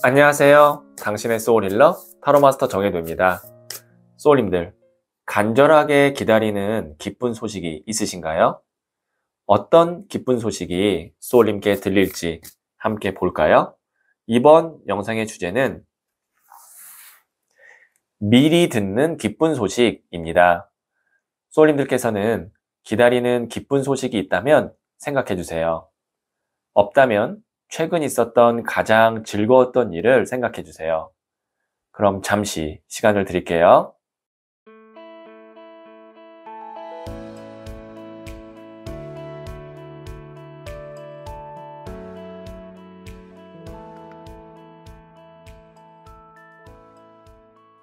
안녕하세요. 당신의 소울힐러 타로마스터 정혜도입니다 소울님들, 간절하게 기다리는 기쁜 소식이 있으신가요? 어떤 기쁜 소식이 소울님께 들릴지 함께 볼까요? 이번 영상의 주제는 미리 듣는 기쁜 소식입니다. 소울님들께서는 기다리는 기쁜 소식이 있다면 생각해 주세요. 없다면 최근 있었던 가장 즐거웠던 일을 생각해 주세요. 그럼 잠시 시간을 드릴게요.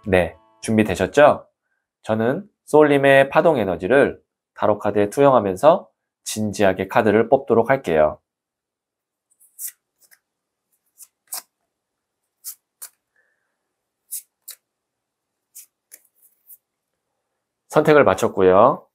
네, 준비되셨죠? 저는 소울님의 파동 에너지를 타로 카드에 투영하면서 진지하게 카드를 뽑도록 할게요. 선택을 마쳤고요.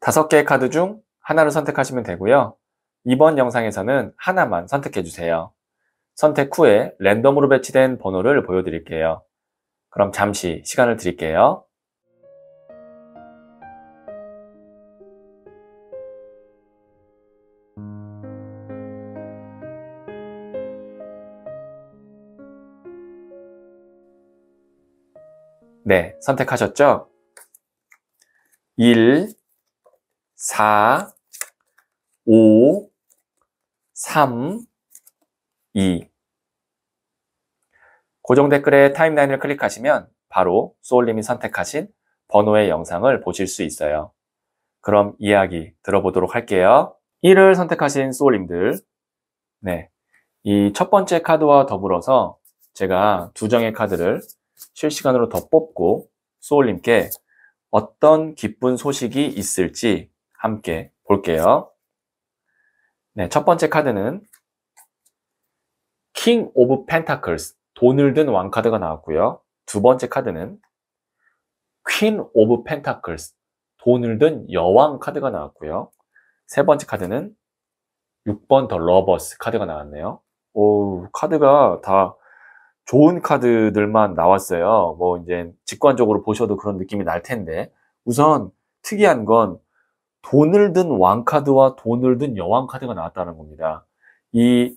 다섯 개의 카드 중 하나를 선택하시면 되고요. 이번 영상에서는 하나만 선택해주세요. 선택 후에 랜덤으로 배치된 번호를 보여드릴게요. 그럼 잠시 시간을 드릴게요. 네, 선택하셨죠? 1, 4, 5, 3, 2. 고정 댓글에 타임라인을 클릭하시면 바로 소울님이 선택하신 번호의 영상을 보실 수 있어요. 그럼 이야기 들어보도록 할게요. 1을 선택하신 소울님들. 네. 이 첫 번째 카드와 더불어서 제가 두 장의 카드를 실시간으로 더 뽑고 소울님께 어떤 기쁜 소식이 있을지 함께 볼게요. 네, 첫 번째 카드는 킹 오브 펜타클스, 돈을 든 왕 카드가 나왔고요. 두 번째 카드는 퀸 오브 펜타클스, 돈을 든 여왕 카드가 나왔고요. 세 번째 카드는 6번 더 러버스 카드가 나왔네요. 오, 카드가 다 좋은 카드들만 나왔어요. 뭐 이제 직관적으로 보셔도 그런 느낌이 날 텐데 우선 특이한 건 돈을 든 왕카드와 돈을 든 여왕카드가 나왔다는 겁니다. 이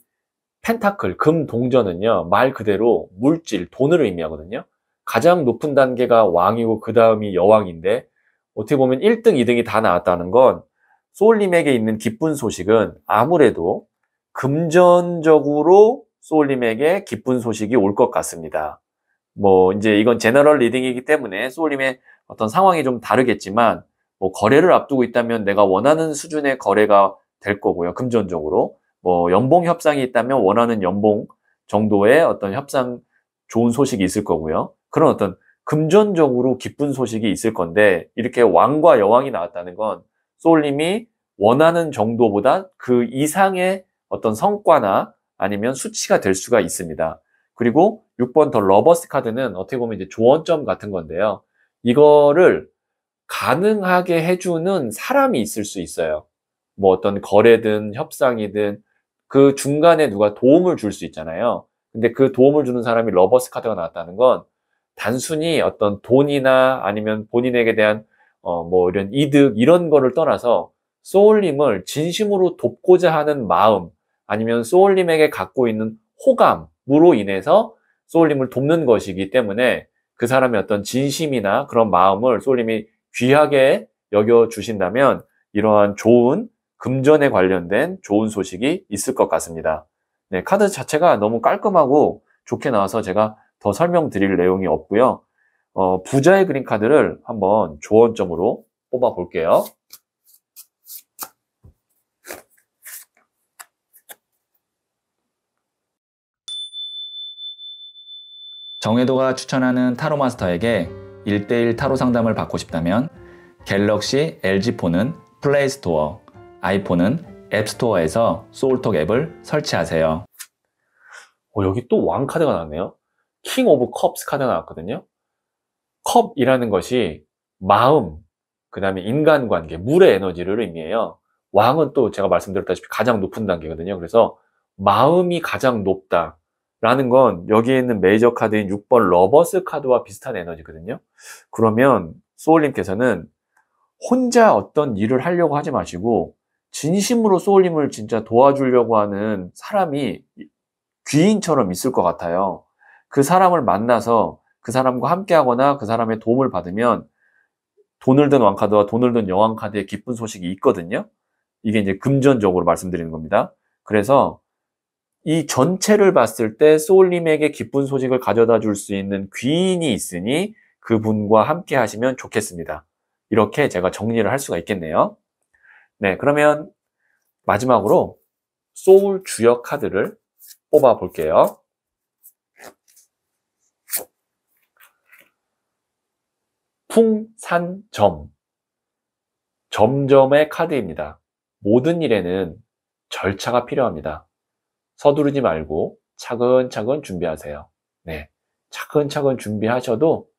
펜타클, 금 동전은요, 말 그대로 물질, 돈을 의미하거든요. 가장 높은 단계가 왕이고, 그 다음이 여왕인데, 어떻게 보면 1등, 2등이 다 나왔다는 건, 소울님에게 있는 기쁜 소식은 아무래도 금전적으로 소울님에게 기쁜 소식이 올 것 같습니다. 뭐, 이제 이건 제너럴 리딩이기 때문에 소울님의 어떤 상황이 좀 다르겠지만, 뭐 거래를 앞두고 있다면 내가 원하는 수준의 거래가 될 거고요. 금전적으로. 뭐 연봉 협상이 있다면 원하는 연봉 정도의 어떤 협상 좋은 소식이 있을 거고요. 그런 어떤 금전적으로 기쁜 소식이 있을 건데 이렇게 왕과 여왕이 나왔다는 건 소울님이 원하는 정도보다 그 이상의 어떤 성과나 아니면 수치가 될 수가 있습니다. 그리고 6번 더 러버스 카드는 어떻게 보면 이제 조언점 같은 건데요. 이거를 가능하게 해주는 사람이 있을 수 있어요. 뭐 어떤 거래든 협상이든 그 중간에 누가 도움을 줄 수 있잖아요. 근데 그 도움을 주는 사람이 러버스 카드가 나왔다는 건 단순히 어떤 돈이나 아니면 본인에게 대한 어 뭐 이런 이득 이런 거를 떠나서 소울님을 진심으로 돕고자 하는 마음 아니면 소울님에게 갖고 있는 호감으로 인해서 소울님을 돕는 것이기 때문에 그 사람의 어떤 진심이나 그런 마음을 소울님이 귀하게 여겨주신다면 이러한 좋은 금전에 관련된 좋은 소식이 있을 것 같습니다. 네, 카드 자체가 너무 깔끔하고 좋게 나와서 제가 더 설명드릴 내용이 없고요. 어, 부자의 그림 카드를 한번 조언점으로 뽑아 볼게요. 정혜도가 추천하는 타로 마스터에게 1대1 타로 상담을 받고 싶다면 갤럭시 LG폰은 플레이스토어, 아이폰은 앱스토어에서 소울톡 앱을 설치하세요. 어, 여기 또 왕 카드가 나왔네요. 킹 오브 컵스 카드가 나왔거든요. 컵이라는 것이 마음, 그 다음에 인간관계, 물의 에너지를 의미해요. 왕은 또 제가 말씀드렸다시피 가장 높은 단계거든요. 그래서 마음이 가장 높다. 라는 건 여기에 있는 메이저 카드인 6번 러버스 카드와 비슷한 에너지거든요. 그러면 소울님께서는 혼자 어떤 일을 하려고 하지 마시고 진심으로 소울님을 진짜 도와주려고 하는 사람이 귀인처럼 있을 것 같아요. 그 사람을 만나서 그 사람과 함께 하거나 그 사람의 도움을 받으면 돈을 든 왕카드와 돈을 든 여왕카드의 기쁜 소식이 있거든요. 이게 이제 금전적으로 말씀드리는 겁니다. 그래서 이 전체를 봤을 때 소울님에게 기쁜 소식을 가져다 줄 수 있는 귀인이 있으니 그분과 함께 하시면 좋겠습니다. 이렇게 제가 정리를 할 수가 있겠네요. 네, 그러면 마지막으로 소울 주역 카드를 뽑아 볼게요. 풍산점. 점점의 카드입니다. 모든 일에는 절차가 필요합니다. 서두르지 말고 차근차근 준비하세요. 네. 차근차근 준비하셔도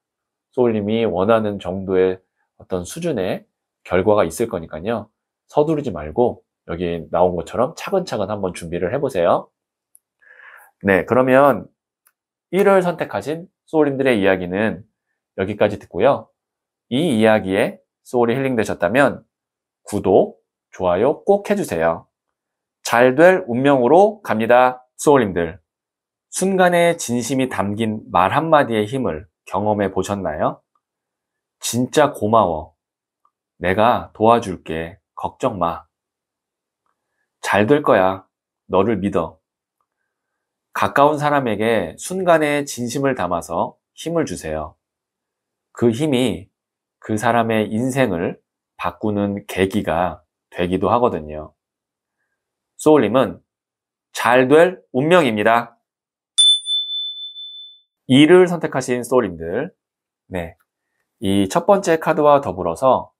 소울님이 원하는 정도의 어떤 수준의 결과가 있을 거니까요. 서두르지 말고 여기 나온 것처럼 차근차근 한번 준비를 해보세요. 네, 그러면 1월 선택하신 소울님들의 이야기는 여기까지 듣고요. 이 이야기에 소울이 힐링되셨다면 구독, 좋아요 꼭 해주세요. 잘될 운명으로 갑니다. 소울님들. 순간의 진심이 담긴 말 한마디의 힘을 경험해 보셨나요? 진짜 고마워. 내가 도와줄게. 걱정 마. 잘 될 거야. 너를 믿어. 가까운 사람에게 순간의 진심을 담아서 힘을 주세요. 그 힘이 그 사람의 인생을 바꾸는 계기가 되기도 하거든요. 소울님은 잘 될 운명입니다. 2를 선택하신 소울님들 네, 이 첫 번째 카드와 더불어서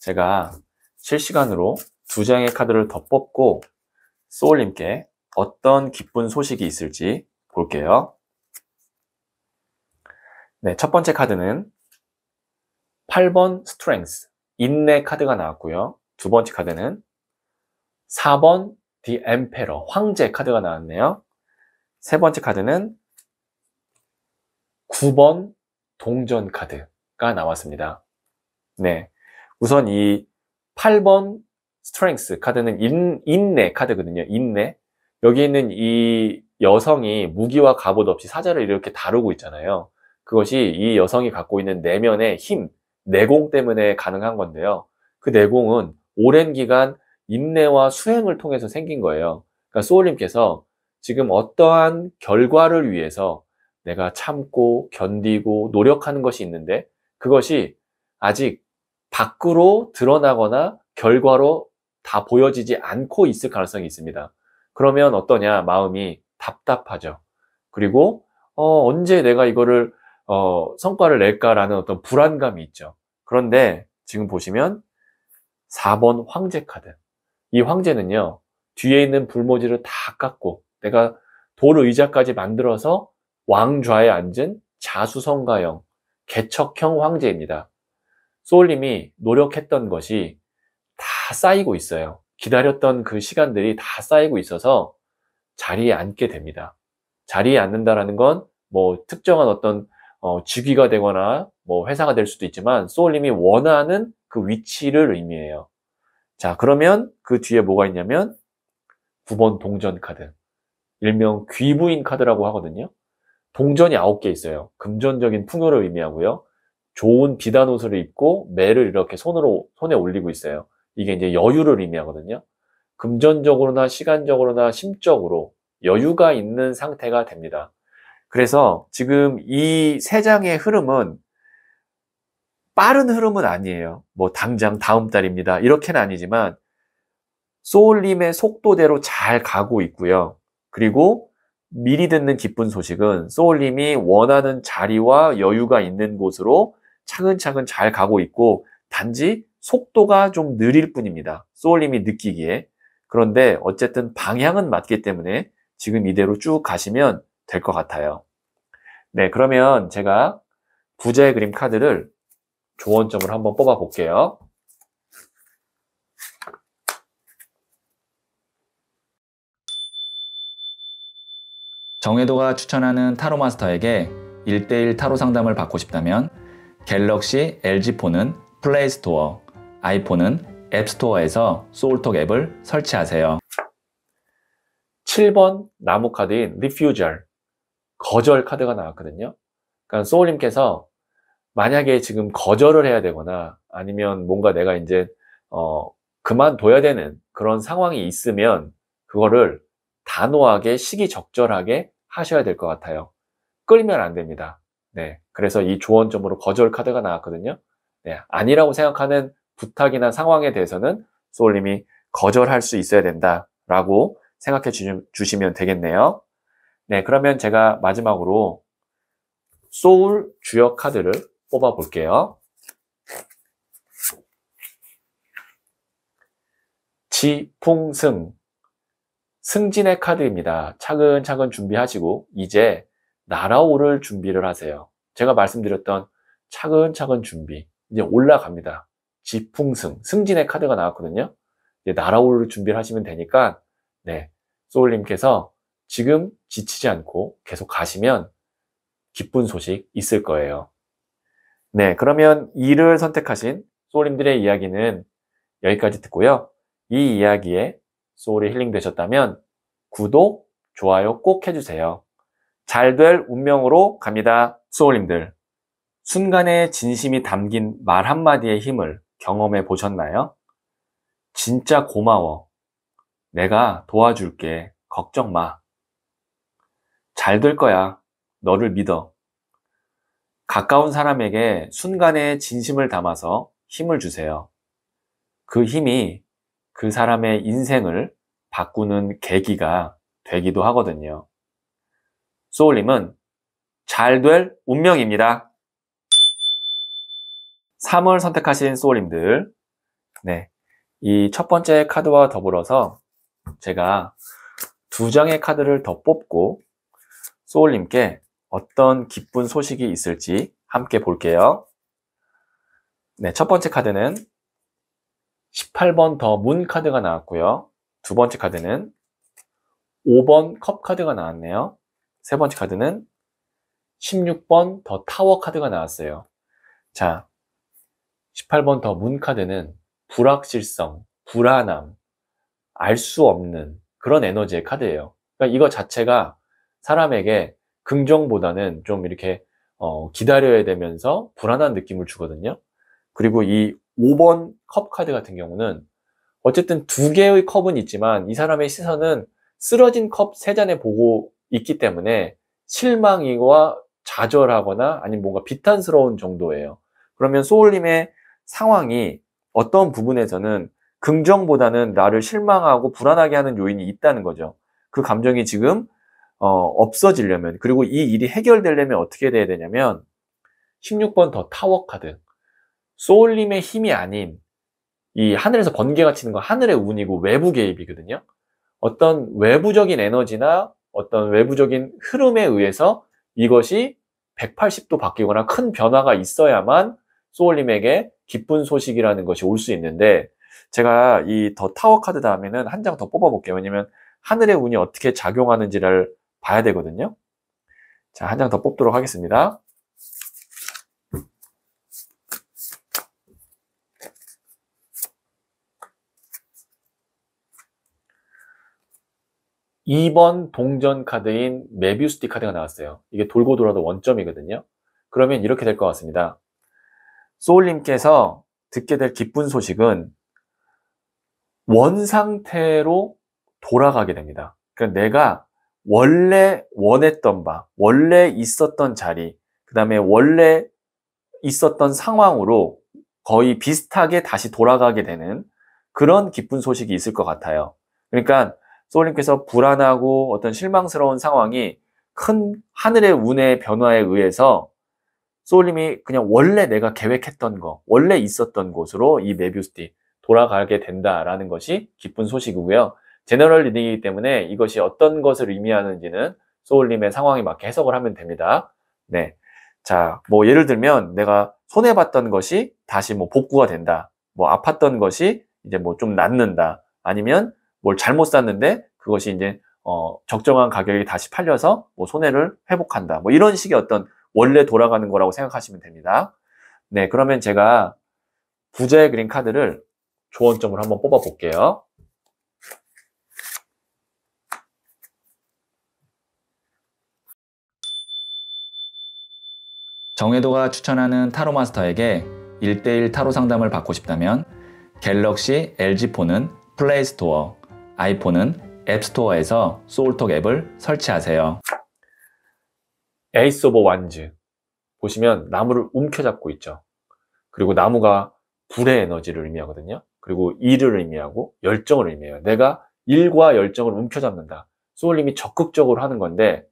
제가 실시간으로 두 장의 카드를 더 뽑고 소울님께 어떤 기쁜 소식이 있을지 볼게요. 네, 첫 번째 카드는 8번 스트렝스, 인내 카드가 나왔고요. 두 번째 카드는 4번 The Emperor, 황제 카드가 나왔네요. 세 번째 카드는 9번 동전 카드가 나왔습니다. 네. 우선 이 8번 스트렝스 카드는 인, 인내 카드거든요. 인내. 여기 있는 이 여성이 무기와 갑옷 없이 사자를 이렇게 다루고 있잖아요. 그것이 이 여성이 갖고 있는 내면의 힘, 내공 때문에 가능한 건데요. 그 내공은 오랜 기간 인내와 수행을 통해서 생긴 거예요. 그러니까 소울님께서 지금 어떠한 결과를 위해서 내가 참고 견디고 노력하는 것이 있는데 그것이 아직 밖으로 드러나거나 결과로 다 보여지지 않고 있을 가능성이 있습니다. 그러면 어떠냐 마음이 답답하죠. 그리고 어, 언제 내가 이거를 어, 성과를 낼까라는 어떤 불안감이 있죠. 그런데 지금 보시면 4번 황제 카드. 이 황제는요, 뒤에 있는 불모지를 다 깎고 내가 돌 의자까지 만들어서 왕좌에 앉은 자수성가형, 개척형 황제입니다. 소울님이 노력했던 것이 다 쌓이고 있어요. 기다렸던 그 시간들이 다 쌓이고 있어서 자리에 앉게 됩니다. 자리에 앉는다라는 건 뭐 특정한 어떤 어, 직위가 되거나 뭐 회사가 될 수도 있지만 소울님이 원하는 그 위치를 의미해요. 자, 그러면 그 뒤에 뭐가 있냐면 9번 동전 카드. 일명 귀부인 카드라고 하거든요. 동전이 9개 있어요. 금전적인 풍요를 의미하고요. 좋은 비단 옷을 입고 매를 이렇게 손으로 손에 올리고 있어요. 이게 이제 여유를 의미하거든요. 금전적으로나 시간적으로나 심적으로 여유가 있는 상태가 됩니다. 그래서 지금 이 세 장의 흐름은 빠른 흐름은 아니에요. 뭐 당장 다음 달입니다. 이렇게는 아니지만 소울님의 속도대로 잘 가고 있고요. 그리고 미리 듣는 기쁜 소식은 소울님이 원하는 자리와 여유가 있는 곳으로 차근차근 잘 가고 있고 단지 속도가 좀 느릴 뿐입니다. 소울님이 느끼기에. 그런데 어쨌든 방향은 맞기 때문에 지금 이대로 쭉 가시면 될 것 같아요. 네, 그러면 제가 부자의 그림 카드를 조언점을 한번 뽑아 볼게요. 정혜도가 추천하는 타로 마스터에게 1대1 타로 상담을 받고 싶다면 갤럭시 LG폰은 플레이스토어, 아이폰은 앱스토어에서 소울톡 앱을 설치하세요. 7번 나무 카드인 리퓨절 거절 카드가 나왔거든요. 그러니까 소울님께서 만약에 지금 거절을 해야 되거나 아니면 뭔가 내가 이제 어 그만둬야 되는 그런 상황이 있으면 그거를 단호하게 시기적절하게 하셔야 될 것 같아요. 끌면 안 됩니다. 네. 그래서 이 조언점으로 거절 카드가 나왔거든요. 네. 아니라고 생각하는 부탁이나 상황에 대해서는 소울님이 거절할 수 있어야 된다라고 생각해 주시면 되겠네요. 네. 그러면 제가 마지막으로 소울 주역 카드를 뽑아 볼게요. 지풍승. 승진의 카드입니다. 차근차근 준비하시고 이제 날아오를 준비를 하세요. 제가 말씀드렸던 차근차근 준비. 이제 올라갑니다. 지풍승. 승진의 카드가 나왔거든요. 이제 날아오를 준비를 하시면 되니까 네. 소울님께서 지금 지치지 않고 계속 가시면 기쁜 소식 있을 거예요. 네, 그러면 2를 선택하신 소울님들의 이야기는 여기까지 듣고요. 이 이야기에 소울이 힐링되셨다면 구독, 좋아요 꼭 해주세요. 잘 될 운명으로 갑니다. 소울님들, 순간의 진심이 담긴 말 한마디의 힘을 경험해 보셨나요? 진짜 고마워. 내가 도와줄게. 걱정 마. 잘 될 거야. 너를 믿어. 가까운 사람에게 순간의 진심을 담아서 힘을 주세요. 그 힘이 그 사람의 인생을 바꾸는 계기가 되기도 하거든요. 소울님은 잘 될 운명입니다. 3을 선택하신 소울님들. 네. 이 첫 번째 카드와 더불어서 제가 두 장의 카드를 더 뽑고 소울님께 어떤 기쁜 소식이 있을지 함께 볼게요. 네, 첫 번째 카드는 18번 더 문 카드가 나왔고요. 두 번째 카드는 5번 컵 카드가 나왔네요. 세 번째 카드는 16번 더 타워 카드가 나왔어요. 자, 18번 더 문 카드는 불확실성, 불안함, 알 수 없는 그런 에너지의 카드예요. 그러니까 이거 자체가 사람에게 긍정보다는 좀 이렇게 어, 기다려야 되면서 불안한 느낌을 주거든요. 그리고 이 5번 컵 카드 같은 경우는 어쨌든 두 개의 컵은 있지만 이 사람의 시선은 쓰러진 컵 세 잔에 보고 있기 때문에 실망이와 좌절하거나 아니면 뭔가 비탄스러운 정도예요. 그러면 소울님의 상황이 어떤 부분에서는 긍정보다는 나를 실망하고 불안하게 하는 요인이 있다는 거죠. 그 감정이 지금 어, 없어지려면 그리고 이 일이 해결되려면 어떻게 돼야 되냐면 16번 더 타워 카드 소울림의 힘이 아닌 이 하늘에서 번개가 치는 건 하늘의 운이고 외부 개입이거든요. 어떤 외부적인 에너지나 어떤 외부적인 흐름에 의해서 이것이 180도 바뀌거나 큰 변화가 있어야만 소울님에게 기쁜 소식이라는 것이 올 수 있는데 제가 이 더 타워 카드 다음에는 한 장 더 뽑아볼게요. 왜냐면 하늘의 운이 어떻게 작용하는지를 봐야 되거든요. 자, 한 장 더 뽑도록 하겠습니다. 2번 동전 카드인 메비우스틱 카드가 나왔어요. 이게 돌고 돌아도 원점이거든요. 그러면 이렇게 될 것 같습니다. 소울님께서 듣게 될 기쁜 소식은 원 상태로 돌아가게 됩니다. 그러니까 내가 원래 원했던 바, 원래 있었던 자리, 그 다음에 원래 있었던 상황으로 거의 비슷하게 다시 돌아가게 되는 그런 기쁜 소식이 있을 것 같아요. 그러니까 소울님께서 불안하고 어떤 실망스러운 상황이 큰 하늘의 운의 변화에 의해서 소울님이 그냥 원래 내가 계획했던 거, 원래 있었던 곳으로 이 메비우스티 돌아가게 된다라는 것이 기쁜 소식이고요. 제너럴 리딩이기 때문에 이것이 어떤 것을 의미하는지는 소울님의 상황에 맞게 해석을 하면 됩니다. 네. 자, 뭐 예를 들면 내가 손해 봤던 것이 다시 뭐 복구가 된다. 뭐 아팠던 것이 이제 뭐 좀 낫는다. 아니면 뭘 잘못 샀는데 그것이 이제 어 적정한 가격에 다시 팔려서 뭐 손해를 회복한다. 뭐 이런 식의 어떤 원래 돌아가는 거라고 생각하시면 됩니다. 네, 그러면 제가 부자의 그린 카드를 조언점을 한번 뽑아 볼게요. 정혜도가 추천하는 타로 마스터에게 1대1 타로 상담을 받고 싶다면 갤럭시 LG폰은 플레이스토어, 아이폰은 앱스토어에서 소울톡 앱을 설치하세요. 에이스 오브 완즈 보시면 나무를 움켜잡고 있죠. 그리고 나무가 불의 에너지를 의미하거든요. 그리고 일을 의미하고 열정을 의미해요. 내가 일과 열정을 움켜잡는다. 소울님이 적극적으로 하는 건데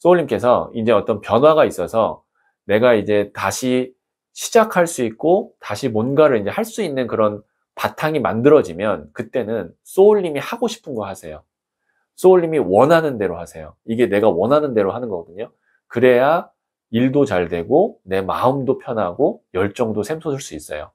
소울님께서 이제 어떤 변화가 있어서 내가 이제 다시 시작할 수 있고 다시 뭔가를 이제 할 수 있는 그런 바탕이 만들어지면 그때는 소울님이 하고 싶은 거 하세요. 소울님이 원하는 대로 하세요. 이게 내가 원하는 대로 하는 거거든요. 그래야 일도 잘 되고 내 마음도 편하고 열정도 샘솟을 수 있어요.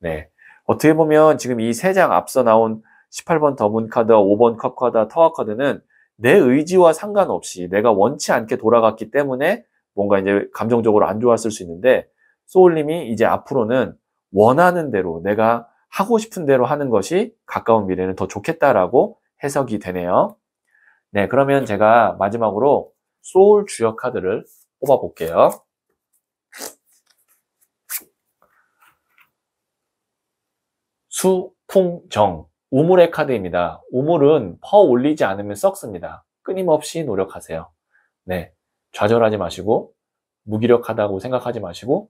네. 어떻게 보면 지금 이 세 장 앞서 나온 18번 더문 카드, 와 5번 컵 카드, 와 터와 카드는 내 의지와 상관없이 내가 원치 않게 돌아갔기 때문에 뭔가 이제 감정적으로 안 좋았을 수 있는데 소울님이 이제 앞으로는 원하는 대로 내가 하고 싶은 대로 하는 것이 가까운 미래는 더 좋겠다라고 해석이 되네요. 네, 그러면 제가 마지막으로 소울 주역 카드를 뽑아 볼게요. 수풍정 우물의 카드입니다. 우물은 퍼 올리지 않으면 썩습니다. 끊임없이 노력하세요. 네, 좌절하지 마시고 무기력하다고 생각하지 마시고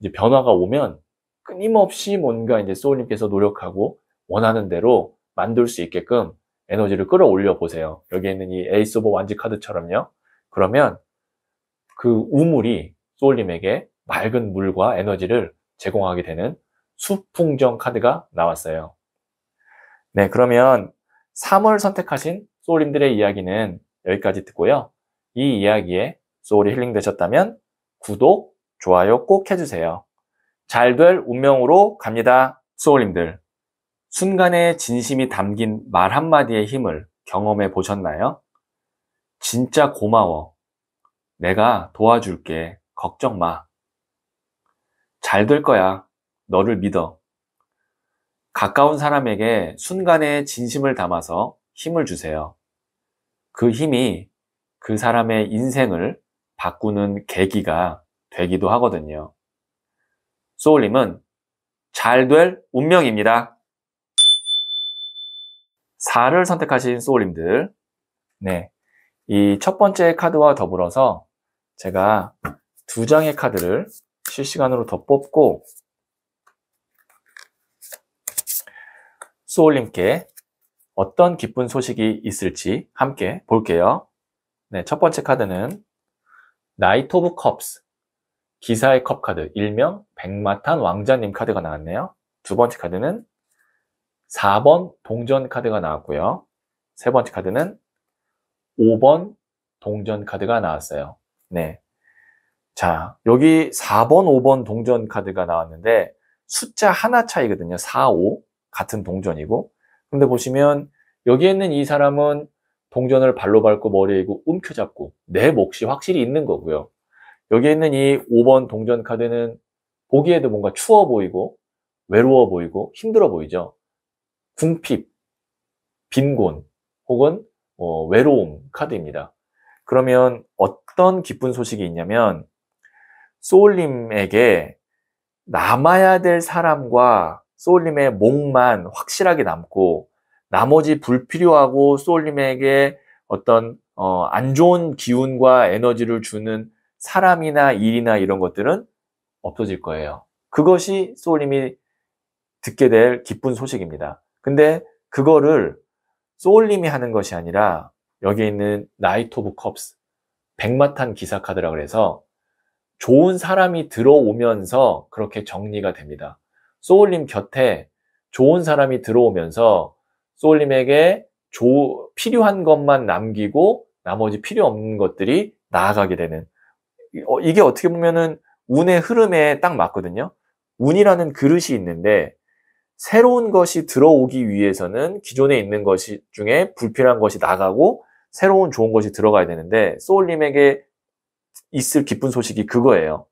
이제 변화가 오면 끊임없이 뭔가 이제 소울님께서 노력하고 원하는 대로 만들 수 있게끔 에너지를 끌어올려 보세요. 여기 있는 이 에이스 오브 완지 카드처럼요. 그러면 그 우물이 소울님에게 맑은 물과 에너지를 제공하게 되는 수풍정 카드가 나왔어요. 네, 그러면 3월 선택하신 소울님들의 이야기는 여기까지 듣고요. 이 이야기에 소울이 힐링되셨다면 구독, 좋아요 꼭 해주세요. 잘 될 운명으로 갑니다. 소울님들. 순간의 진심이 담긴 말 한마디의 힘을 경험해 보셨나요? 진짜 고마워. 내가 도와줄게. 걱정 마. 잘 될 거야. 너를 믿어. 가까운 사람에게 순간의 진심을 담아서 힘을 주세요. 그 힘이 그 사람의 인생을 바꾸는 계기가 되기도 하거든요. 소울님은 잘 될 운명입니다. 4를 선택하신 소울님들. 네. 이 첫 번째 카드와 더불어서 제가 두 장의 카드를 실시간으로 더 뽑고 소울님께 어떤 기쁜 소식이 있을지 함께 볼게요. 네, 첫 번째 카드는 나이트 오브 컵스, 기사의 컵 카드, 일명 백마탄 왕자님 카드가 나왔네요. 두 번째 카드는 4번 동전 카드가 나왔고요. 세 번째 카드는 5번 동전 카드가 나왔어요. 네. 자, 여기 4번, 5번 동전 카드가 나왔는데 숫자 하나 차이거든요. 4, 5 같은 동전이고. 근데 보시면 여기에 있는 이 사람은 동전을 발로 밟고 머리에 고 움켜잡고 내 몫이 확실히 있는 거고요. 여기에 있는 이 5번 동전 카드는 보기에도 뭔가 추워 보이고 외로워 보이고 힘들어 보이죠. 궁핍, 빈곤 혹은 어, 외로움 카드입니다. 그러면 어떤 기쁜 소식이 있냐면 소울님에게 남아야 될 사람과 소울님의 목만 확실하게 남고 나머지 불필요하고 소울님에게 어떤 어, 안 좋은 기운과 에너지를 주는 사람이나 일이나 이런 것들은 없어질 거예요. 그것이 소울님이 듣게 될 기쁜 소식입니다. 근데 그거를 소울님이 하는 것이 아니라 여기 있는 나이트 오브 컵스, 백마탄 기사 카드라 그래서 좋은 사람이 들어오면서 그렇게 정리가 됩니다. 소울님 곁에 좋은 사람이 들어오면서 소울님에게 조, 필요한 것만 남기고 나머지 필요 없는 것들이 나아가게 되는 어, 이게 어떻게 보면은 운의 흐름에 딱 맞거든요. 운이라는 그릇이 있는데 새로운 것이 들어오기 위해서는 기존에 있는 것 중에 불필요한 것이 나가고 새로운 좋은 것이 들어가야 되는데 소울님에게 있을 기쁜 소식이 그거예요.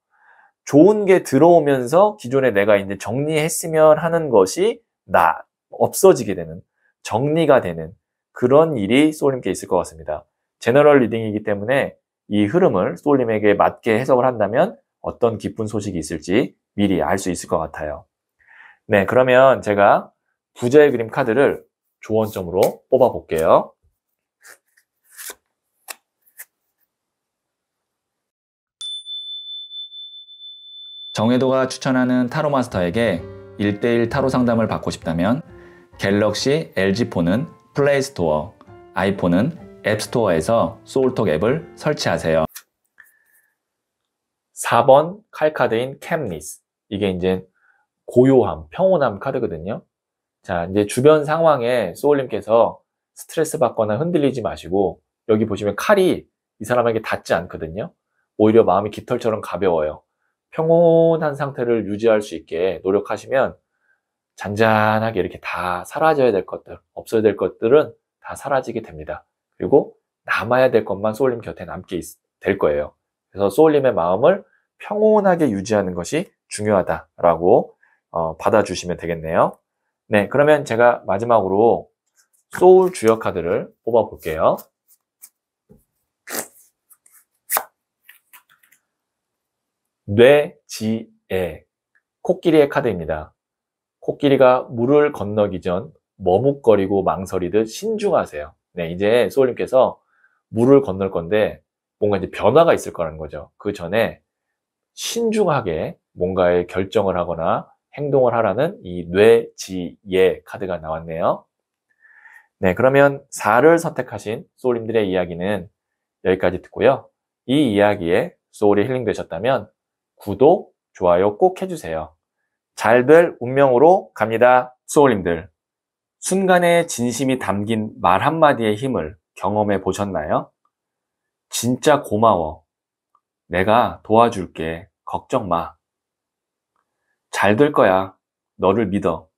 좋은 게 들어오면서 기존에 내가 이제 정리했으면 하는 것이 나 없어지게 되는 정리가 되는 그런 일이 쏠림님께 있을 것 같습니다. 제너럴 리딩이기 때문에 이 흐름을 쏠림에게 맞게 해석을 한다면 어떤 기쁜 소식이 있을지 미리 알 수 있을 것 같아요. 네, 그러면 제가 부자의 그림 카드를 조언점으로 뽑아 볼게요. 정혜도가 추천하는 타로 마스터에게 1대1 타로 상담을 받고 싶다면 갤럭시 LG폰은 플레이스토어, 아이폰은 앱스토어에서 소울톡 앱을 설치하세요. 4번 칼카드인 캠리스. 이게 이제 고요함, 평온함 카드거든요. 자, 이제 주변 상황에 소울님께서 스트레스 받거나 흔들리지 마시고 여기 보시면 칼이 이 사람에게 닿지 않거든요. 오히려 마음이 깃털처럼 가벼워요. 평온한 상태를 유지할 수 있게 노력하시면 잔잔하게 이렇게 다 사라져야 될 것들, 없어야 될 것들은 다 사라지게 됩니다. 그리고 남아야 될 것만 소울님 곁에 남게 있, 될 거예요. 그래서 소울님의 마음을 평온하게 유지하는 것이 중요하다라고 어, 받아주시면 되겠네요. 네, 그러면 제가 마지막으로 소울 주역 카드를 뽑아볼게요. 뇌지애 코끼리의 카드입니다. 코끼리가 물을 건너기 전 머뭇거리고 망설이듯 신중하세요. 네, 이제 소울님께서 물을 건널 건데 뭔가 이제 변화가 있을 거라는 거죠. 그 전에 신중하게 뭔가의 결정을 하거나 행동을 하라는 이 뇌지예 카드가 나왔네요. 네, 그러면 4를 선택하신 소울님들의 이야기는 여기까지 듣고요. 이 이야기에 소울이 힐링되셨다면 구독, 좋아요 꼭 해주세요. 잘될 운명으로 갑니다. 소울님들, 순간의 진심이 담긴 말 한마디의 힘을 경험해 보셨나요? 진짜 고마워. 내가 도와줄게. 걱정 마. 잘 될 거야. 너를 믿어.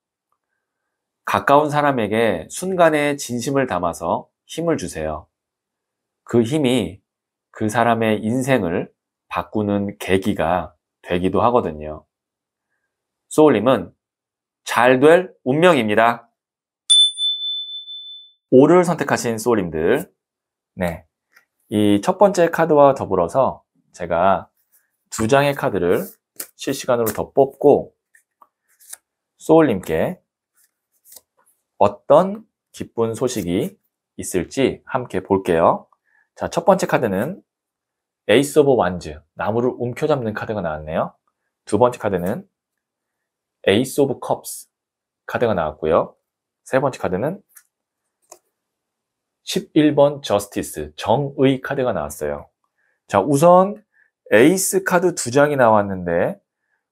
가까운 사람에게 순간의 진심을 담아서 힘을 주세요. 그 힘이 그 사람의 인생을 바꾸는 계기가 되기도 하거든요. 소울님은 잘 될 운명입니다. 5를 선택하신 소울님들. 네. 이 첫 번째 카드와 더불어서 제가 두 장의 카드를 실시간으로 더 뽑고 소울님께 어떤 기쁜 소식이 있을지 함께 볼게요. 자, 첫 번째 카드는 에이스 오브 완즈, 나무를 움켜잡는 카드가 나왔네요. 두 번째 카드는 에이스 오브 컵스 카드가 나왔고요. 세 번째 카드는 11번 저스티스 정의 카드가 나왔어요. 자, 우선 에이스 카드 두 장이 나왔는데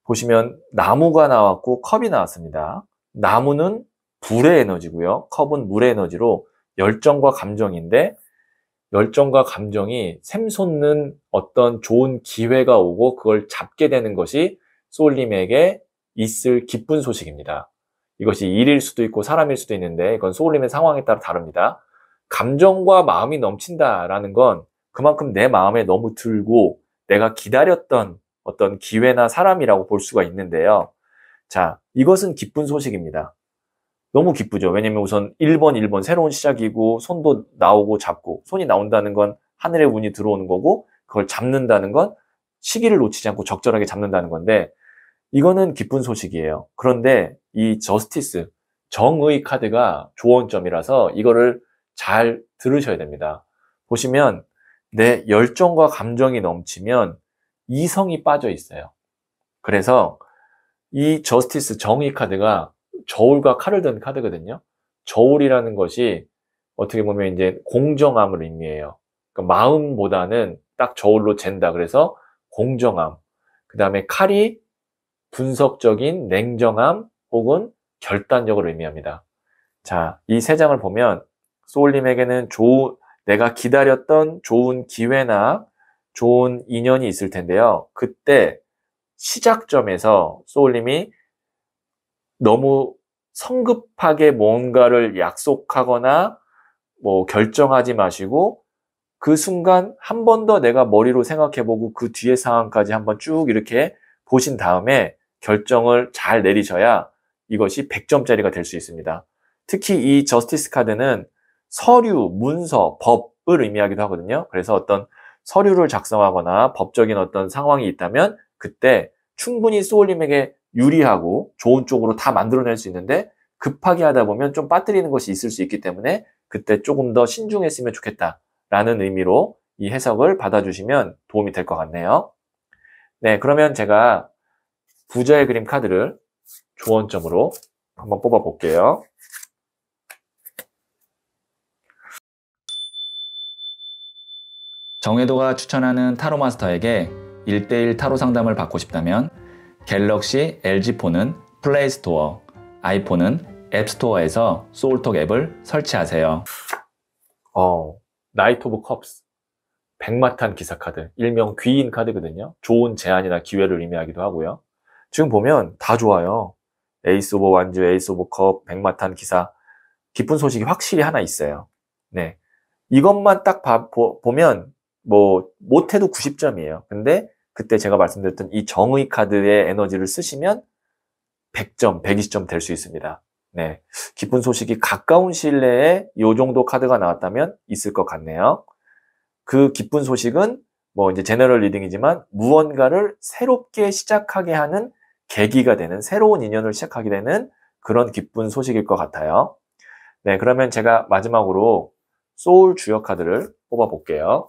보시면 나무가 나왔고 컵이 나왔습니다. 나무는 불의 에너지고요. 컵은 물의 에너지로 열정과 감정인데 열정과 감정이 샘솟는 어떤 좋은 기회가 오고 그걸 잡게 되는 것이 솔님에게 있을 기쁜 소식입니다. 이것이 일일 수도 있고 사람일 수도 있는데 이건 소울림의 상황에 따라 다릅니다. 감정과 마음이 넘친다라는 건 그만큼 내 마음에 너무 들고 내가 기다렸던 어떤 기회나 사람이라고 볼 수가 있는데요. 자, 이것은 기쁜 소식입니다. 너무 기쁘죠. 왜냐면 우선 1번, 1번 새로운 시작이고 손도 나오고 잡고 손이 나온다는 건 하늘의 운이 들어오는 거고 그걸 잡는다는 건 시기를 놓치지 않고 적절하게 잡는다는 건데 이거는 기쁜 소식이에요. 그런데 이 저스티스, 정의 카드가 조언점이라서 이거를 잘 들으셔야 됩니다. 보시면 내 열정과 감정이 넘치면 이성이 빠져 있어요. 그래서 이 저스티스 정의 카드가 저울과 칼을 든 카드거든요. 저울이라는 것이 어떻게 보면 이제 공정함을 의미해요. 그러니까 마음보다는 딱 저울로 잰다. 그래서 공정함. 그 다음에 칼이 분석적인 냉정함 혹은 결단력을 의미합니다. 자, 이 세 장을 보면 소울님에게는 좋은 내가 기다렸던 좋은 기회나 좋은 인연이 있을 텐데요. 그때 시작점에서 소울님이 너무 성급하게 뭔가를 약속하거나 뭐 결정하지 마시고 그 순간 한 번 더 내가 머리로 생각해보고 그 뒤의 상황까지 한번 쭉 이렇게 보신 다음에 결정을 잘 내리셔야 이것이 100점짜리가 될 수 있습니다. 특히 이 저스티스 카드는 서류, 문서, 법을 의미하기도 하거든요. 그래서 어떤 서류를 작성하거나 법적인 어떤 상황이 있다면 그때 충분히 소울님에게 유리하고 좋은 쪽으로 다 만들어낼 수 있는데 급하게 하다 보면 좀 빠뜨리는 것이 있을 수 있기 때문에 그때 조금 더 신중했으면 좋겠다라는 의미로 이 해석을 받아주시면 도움이 될 것 같네요. 네, 그러면 제가 부자의 그림 카드를 조언점으로 한번 뽑아볼게요. 정혜도가 추천하는 타로 마스터에게 1대1 타로 상담을 받고 싶다면 갤럭시 LG폰은 플레이스토어, 아이폰은 앱스토어에서 소울톡 앱을 설치하세요. 어, 나이트 오브 컵스. 백마탄 기사 카드, 일명 귀인 카드거든요. 좋은 제안이나 기회를 의미하기도 하고요. 지금 보면 다 좋아요. 에이스 오브 완주, 에이스 오브 컵, 백마탄 기사. 기쁜 소식이 확실히 하나 있어요. 네. 이것만 딱 봐, 보, 보면 뭐 못해도 90점이에요. 근데 그때 제가 말씀드렸던 이 정의 카드의 에너지를 쓰시면 100점, 120점 될 수 있습니다. 네. 기쁜 소식이 가까운 시일 내에 이 정도 카드가 나왔다면 있을 것 같네요. 그 기쁜 소식은 뭐 이제 제너럴 리딩이지만 무언가를 새롭게 시작하게 하는 계기가 되는 새로운 인연을 시작하게 되는 그런 기쁜 소식일 것 같아요. 네, 그러면 제가 마지막으로 소울 주요 카드를 뽑아 볼게요.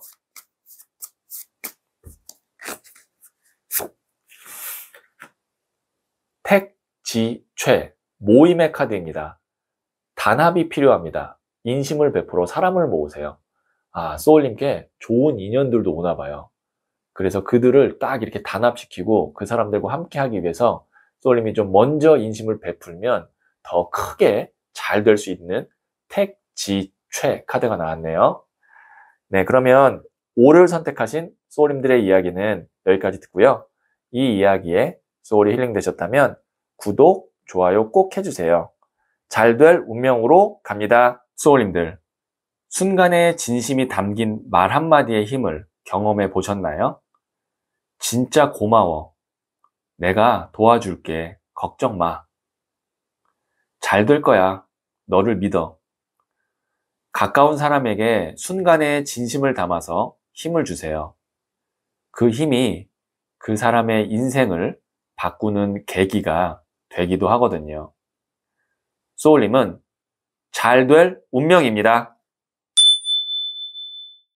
택지최 모임의 카드입니다. 단합이 필요합니다. 인심을 베풀어 사람을 모으세요. 아, 소울님께 좋은 인연들도 오나 봐요. 그래서 그들을 딱 이렇게 단합시키고 그 사람들과 함께 하기 위해서 쏠림이 좀 먼저 인심을 베풀면 더 크게 잘 될 수 있는 택, 지, 최 카드가 나왔네요. 네, 그러면 5를 선택하신 소울님들의 이야기는 여기까지 듣고요. 이 이야기에 소울이 힐링되셨다면 구독, 좋아요 꼭 해주세요. 잘 될 운명으로 갑니다. 소울님들, 순간의 진심이 담긴 말 한마디의 힘을 경험해 보셨나요? 진짜 고마워. 내가 도와줄게. 걱정 마. 잘 될 거야. 너를 믿어. 가까운 사람에게 순간의 진심을 담아서 힘을 주세요. 그 힘이 그 사람의 인생을 바꾸는 계기가 되기도 하거든요. 소울님은 잘 될 운명입니다.